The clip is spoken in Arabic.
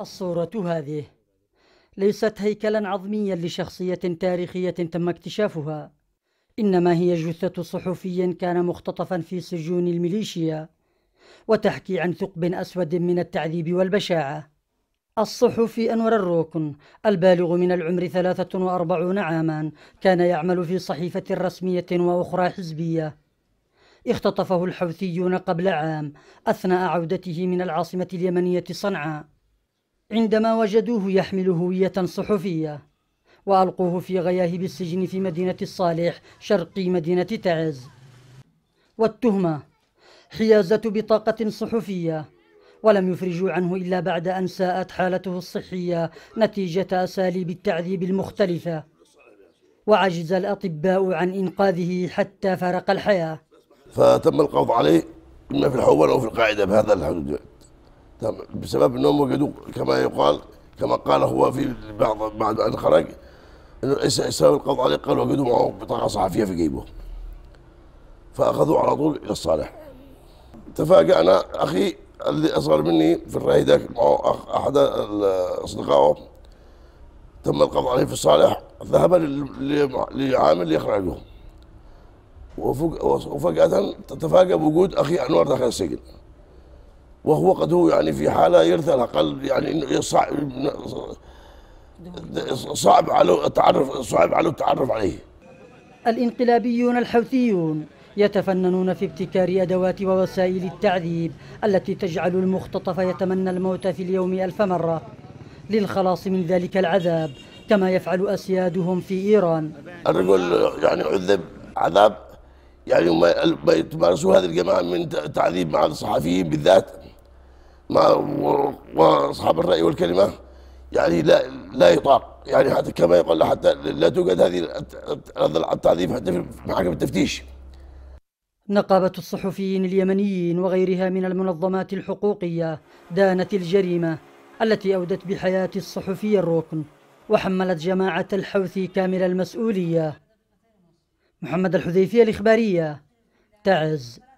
الصورة هذه ليست هيكلا عظميا لشخصية تاريخية تم اكتشافها إنما هي جثة صحفي كان مختطفا في سجون الميليشيا وتحكي عن ثقب أسود من التعذيب والبشاعة الصحفي أنور الروكن البالغ من العمر 43 عاما كان يعمل في صحيفة رسمية وأخرى حزبية اختطفه الحوثيون قبل عام أثناء عودته من العاصمة اليمنية صنعاء عندما وجدوه يحمل هوية صحفية وألقوه في غياهب السجن في مدينة الصالح شرقي مدينة تعز والتهمة حيازة بطاقة صحفية ولم يفرجوا عنه إلا بعد أن ساءت حالته الصحية نتيجة أساليب التعذيب المختلفة وعجز الأطباء عن إنقاذه حتى فارق الحياة فتم القبض عليه إما في الحومة أو في القاعدة بهذا الحدود بسبب انهم وجدوا كما يقال كما قال هو في بعض بعد ان خرج انه سبب القضاء عليه قال وجدوا معه بطاقه صحفيه في جيبه فاخذوه على طول الى الصالح تفاجأنا اخي الذي اصغر مني في الرأي ذاك معه احد اصدقائه تم القضاء عليه في الصالح ذهب لعامل ليخرجه وفجأة تتفاجأ بوجود أخي أنور داخل السجن وهو قد هو يعني في حاله يرثى قلب يعني إيه صعب صعب على التعرف صعب على التعرف عليه الانقلابيون الحوثيون يتفننون في ابتكار أدوات ووسائل التعذيب التي تجعل المختطف يتمنى الموت في اليوم ألف مرة للخلاص من ذلك العذاب كما يفعل أسيادهم في إيران الرجل يعني عذب عذاب يعني ما يتمارسوا هذه الجماعة من تعذيب مع الصحفيين بالذات واصحاب الراي والكلمه يعني لا لا يطاق يعني حتى كما يقال حتى لا توجد هذه التعذيب حتى في محاكم التفتيش نقابة الصحفيين اليمنيين وغيرها من المنظمات الحقوقية دانت الجريمة التي أودت بحياة الصحفي الركن وحملت جماعة الحوثي كامل المسؤولية محمد الحذيفي الإخبارية تعز